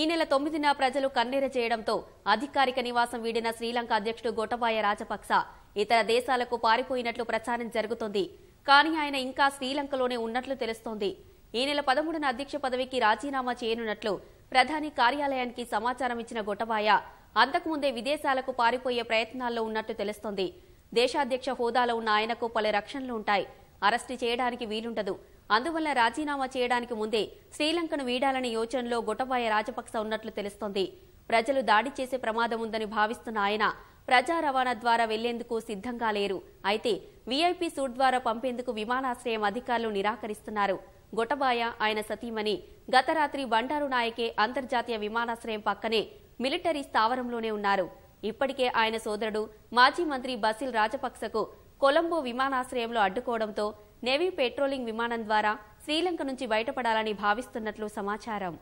ఈ నెల తొమ్మిదిన ప్రజలు కన్నీరు చేయడంతో అధికారిక నివాసం వీడిన శ్రీలంక అధ్యక్షుడు గోటబాయ రాజపక్స ఇతర దేశాలకు పారిపోయినట్లు ప్రచారం జరుగుతోంది కానీ ఆయన ఇంకా శ్రీలంకలోనే ఉన్నట్లు తెలుస్తోంది ఈ నెల పదమూడున అధ్యక్ష పదవికి రాజీనామా చేయనున్నట్లు ప్రధాని కార్యాలయానికి సమాచారం ఇచ్చిన గొటబాయ అంతకుముందే విదేశాలకు పారిపోయే ప్రయత్నాల్లో ఉన్నట్లు తెలుస్తోంది దేశాధ్యక్ష హోదాలో ఉన్న ఆయనకు పలు రక్షణలు ఉంటాయి అరెస్టు చేయడానికి వీలుండదు అందువల్ల రాజీనామా చేయడానికి ముందే శ్రీలంకను వీడాలనే యోచనలో గొటబాయ రాజపక్స ఉన్నట్లు తెలుస్తోంది ప్రజలు దాడి చేసే ప్రమాదం ఉందని భావిస్తున్న ఆయన ప్రజా రవాణా ద్వారా వెళ్లేందుకు సిద్ధంగా లేరు అయితే వీఐపీ సూట్ ద్వారా పంపేందుకు విమానాశ్రయం అధికారులు నిరాకరిస్తున్నారు గొటబాయ ఆయన సతీమణి గత రాత్రి బండారు నాయకే అంతర్జాతీయ విమానాశ్రయం పక్కనే మిలిటరీ స్థావరంలోనే ఉన్నారు ఇప్పటికే ఆయన సోదరుడు మాజీ మంత్రి బసిల్ రాజపక్సకు కొలంబో విమానాశ్రయంలో అడ్డుకోవడంతో నేవీ పెట్రోలింగ్ విమానం ద్వారా శ్రీలంక నుంచి బయటపడాలని భావిస్తున్నట్లు సమాచారం